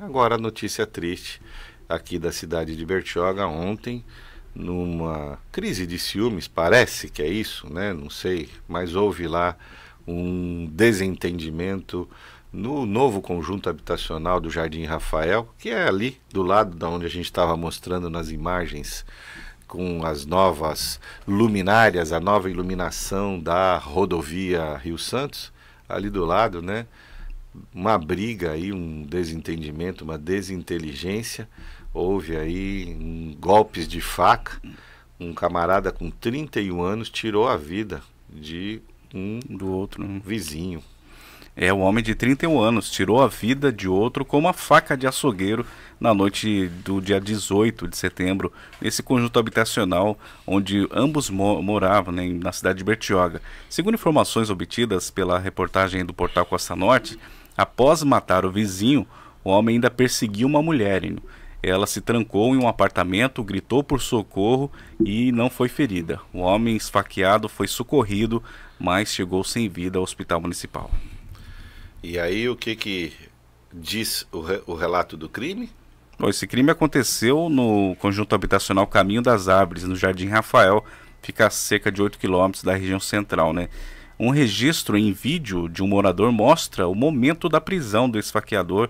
Agora, a notícia triste aqui da cidade de Bertioga ontem, numa crise de ciúmes, parece que é isso, né? Não sei, mas houve lá um desentendimento no novo conjunto habitacional do Jardim Rafael, que é ali do lado da onde a gente estava mostrando nas imagens com as novas luminárias, a nova iluminação da rodovia Rio Santos, ali do lado, né? uma briga aí, um desentendimento, uma desinteligência. Houve aí um, golpes de faca. Um camarada com 31 anos tirou a vida de um do outro né? vizinho. É, o um homem de 31 anos tirou a vida de outro com uma faca de açougueiro na noite do dia 18 de setembro, nesse conjunto habitacional onde ambos mo moravam, né, na cidade de Bertioga. Segundo informações obtidas pela reportagem do portal Costa Norte, Após matar o vizinho, o homem ainda perseguiu uma mulher. Ela se trancou em um apartamento, gritou por socorro e não foi ferida. O homem esfaqueado foi socorrido, mas chegou sem vida ao hospital municipal. E aí o que que diz o, re o relato do crime? Bom, esse crime aconteceu no conjunto habitacional Caminho das Árvores, no Jardim Rafael, fica a cerca de 8 quilômetros da região central, né? Um registro em vídeo de um morador mostra o momento da prisão do esfaqueador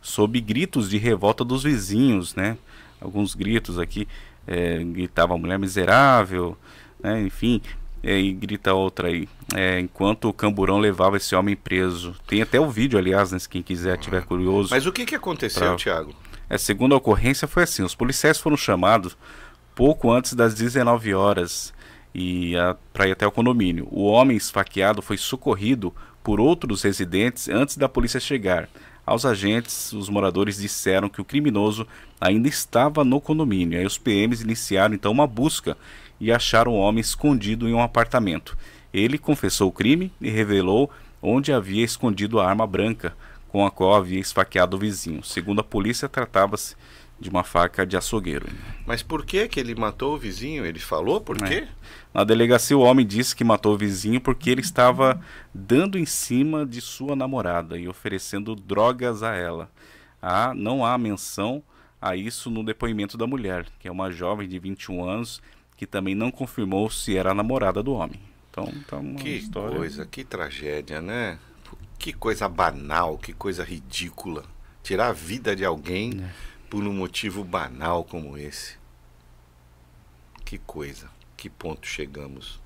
sob gritos de revolta dos vizinhos, né? Alguns gritos aqui, é, gritava a mulher miserável, né? enfim, é, e grita outra aí, é, enquanto o camburão levava esse homem preso. Tem até o vídeo, aliás, né, se quem quiser tiver uhum. curioso. Mas o que, que aconteceu, pra... Tiago? É, segundo a ocorrência, foi assim: os policiais foram chamados pouco antes das 19 horas e para ir até o condomínio. O homem esfaqueado foi socorrido por outros residentes antes da polícia chegar. Aos agentes, os moradores disseram que o criminoso ainda estava no condomínio. Aí os PMs iniciaram então uma busca e acharam o homem escondido em um apartamento. Ele confessou o crime e revelou onde havia escondido a arma branca com a qual havia esfaqueado o vizinho. Segundo a polícia, tratava-se de uma faca de açougueiro. Mas por que que ele matou o vizinho? Ele falou por é. quê? Na delegacia o homem disse que matou o vizinho porque ele estava dando em cima de sua namorada e oferecendo drogas a ela. Ah, não há menção a isso no depoimento da mulher, que é uma jovem de 21 anos que também não confirmou se era a namorada do homem. Então, tá uma que história... coisa, que tragédia, né? Que coisa banal, que coisa ridícula. Tirar a vida de alguém é. por um motivo banal como esse. Que coisa, que ponto chegamos.